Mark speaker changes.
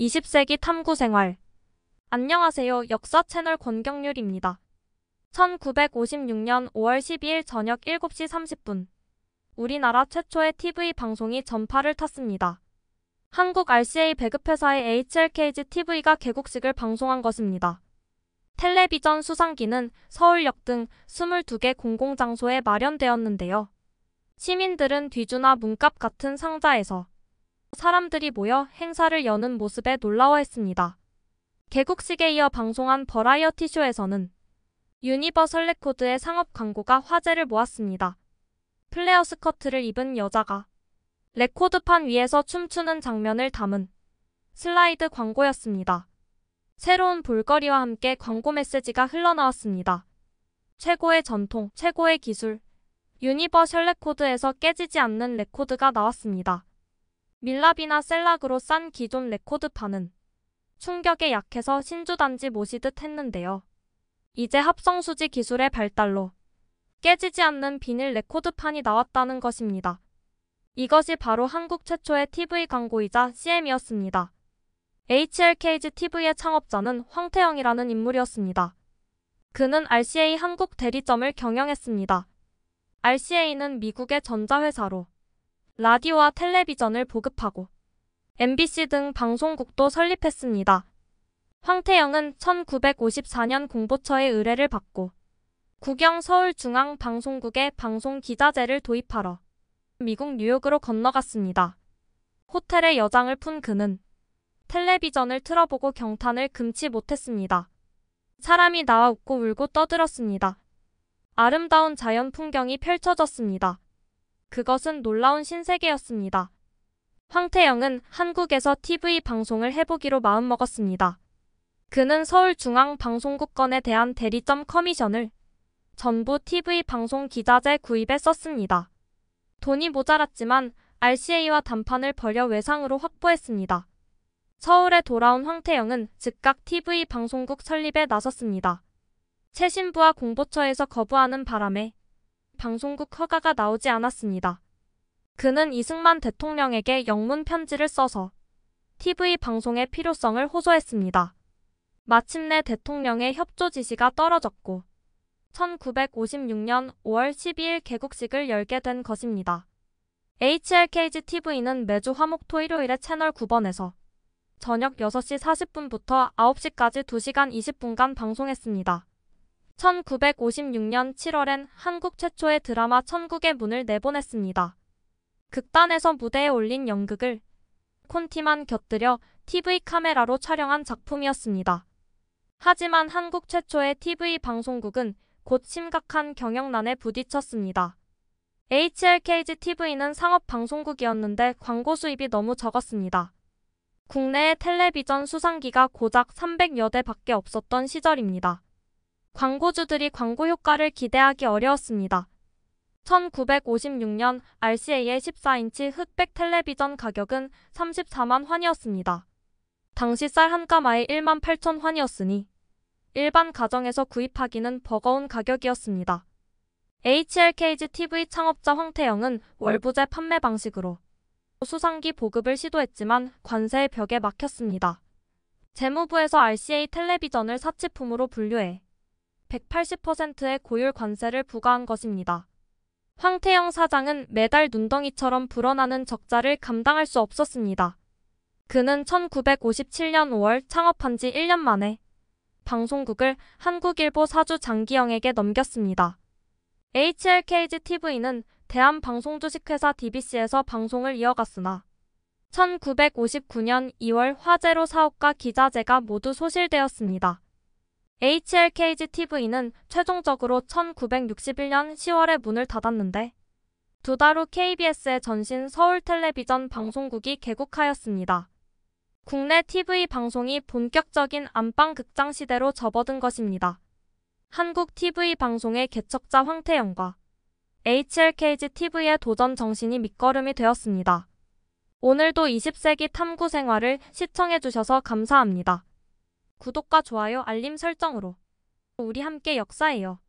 Speaker 1: 20세기 탐구 생활. 안녕하세요. 역사 채널 권경률입니다. 1956년 5월 12일 저녁 7시 30분. 우리나라 최초의 TV 방송이 전파를 탔습니다. 한국 RCA 배급회사의 HLKG TV가 개국식을 방송한 것입니다. 텔레비전 수상기는 서울역 등 22개 공공장소에 마련되었는데요. 시민들은 뒤주나 문값 같은 상자에서 사람들이 모여 행사를 여는 모습에 놀라워했습니다. 개국식에 이어 방송한 버라이어티쇼에서는 유니버설 레코드의 상업 광고가 화제를 모았습니다. 플레어 스커트를 입은 여자가 레코드판 위에서 춤추는 장면을 담은 슬라이드 광고였습니다. 새로운 볼거리와 함께 광고 메시지가 흘러나왔습니다. 최고의 전통, 최고의 기술, 유니버셜 레코드에서 깨지지 않는 레코드가 나왔습니다. 밀랍이나 셀락으로 싼 기존 레코드판은 충격에 약해서 신주단지 모시듯 했는데요. 이제 합성수지 기술의 발달로 깨지지 않는 비닐 레코드판이 나왔다는 것입니다. 이것이 바로 한국 최초의 TV 광고이자 CM이었습니다. HLKG TV의 창업자는 황태영이라는 인물이었습니다. 그는 RCA 한국 대리점을 경영했습니다. RCA는 미국의 전자회사로 라디오와 텔레비전을 보급하고 MBC 등 방송국도 설립했습니다. 황태영은 1954년 공보처의 의뢰를 받고 국영 서울중앙방송국에 방송기자재를 도입하러 미국 뉴욕으로 건너갔습니다. 호텔에 여장을 푼 그는 텔레비전을 틀어보고 경탄을 금치 못했습니다. 사람이 나와 웃고 울고 떠들었습니다. 아름다운 자연 풍경이 펼쳐졌습니다. 그것은 놀라운 신세계였습니다. 황태영은 한국에서 TV 방송을 해보기로 마음먹었습니다. 그는 서울중앙방송국건에 대한 대리점 커미션을 전부 TV 방송 기자재 구입에 썼습니다. 돈이 모자랐지만 RCA와 담판을 벌여 외상으로 확보했습니다. 서울에 돌아온 황태영은 즉각 TV 방송국 설립에 나섰습니다. 최신부와 공보처에서 거부하는 바람에 방송국 허가가 나오지 않았습니다. 그는 이승만 대통령에게 영문 편지를 써서 TV 방송의 필요성을 호소했습니다. 마침내 대통령의 협조 지시가 떨어졌고 1956년 5월 12일 개국식을 열게 된 것입니다. HLKGTV는 매주 화목토 일요일에 채널 9번에서 저녁 6시 40분부터 9시까지 2시간 20분간 방송했습니다. 1956년 7월엔 한국 최초의 드라마 천국의 문을 내보냈습니다. 극단에서 무대에 올린 연극을 콘티만 곁들여 TV 카메라로 촬영한 작품이었습니다. 하지만 한국 최초의 TV 방송국은 곧 심각한 경영난에 부딪혔습니다. HLKG TV는 상업 방송국이었는데 광고 수입이 너무 적었습니다. 국내에 텔레비전 수상기가 고작 300여 대밖에 없었던 시절입니다. 광고주들이 광고 효과를 기대하기 어려웠습니다. 1956년 RCA의 14인치 흑백 텔레비전 가격은 34만 환이었습니다. 당시 쌀 한가마에 1만 8천 환이었으니 일반 가정에서 구입하기는 버거운 가격이었습니다. HLKG TV 창업자 황태영은 월부제 판매 방식으로 수상기 보급을 시도했지만 관세의 벽에 막혔습니다. 재무부에서 RCA 텔레비전을 사치품으로 분류해 180%의 고율 관세를 부과한 것입니다. 황태영 사장은 매달 눈덩이처럼 불어나는 적자를 감당할 수 없었습니다. 그는 1957년 5월 창업한 지 1년 만에 방송국을 한국일보 사주 장기영에게 넘겼습니다. HLKGTV는 대한방송주식회사 DBC에서 방송을 이어갔으나 1959년 2월 화재로 사업과 기자재가 모두 소실되었습니다. HRKG TV는 최종적으로 1961년 10월에 문을 닫았는데 두 달 후 KBS의 전신 서울텔레비전 방송국이 개국하였습니다. 국내 TV 방송이 본격적인 안방극장 시대로 접어든 것입니다. 한국 TV 방송의 개척자 황태영과 HLKG TV의 도전 정신이 밑거름이 되었습니다. 오늘도 20세기 탐구 생활을 시청해주셔서 감사합니다. 구독과 좋아요, 알림 설정으로 우리 함께 역사해요.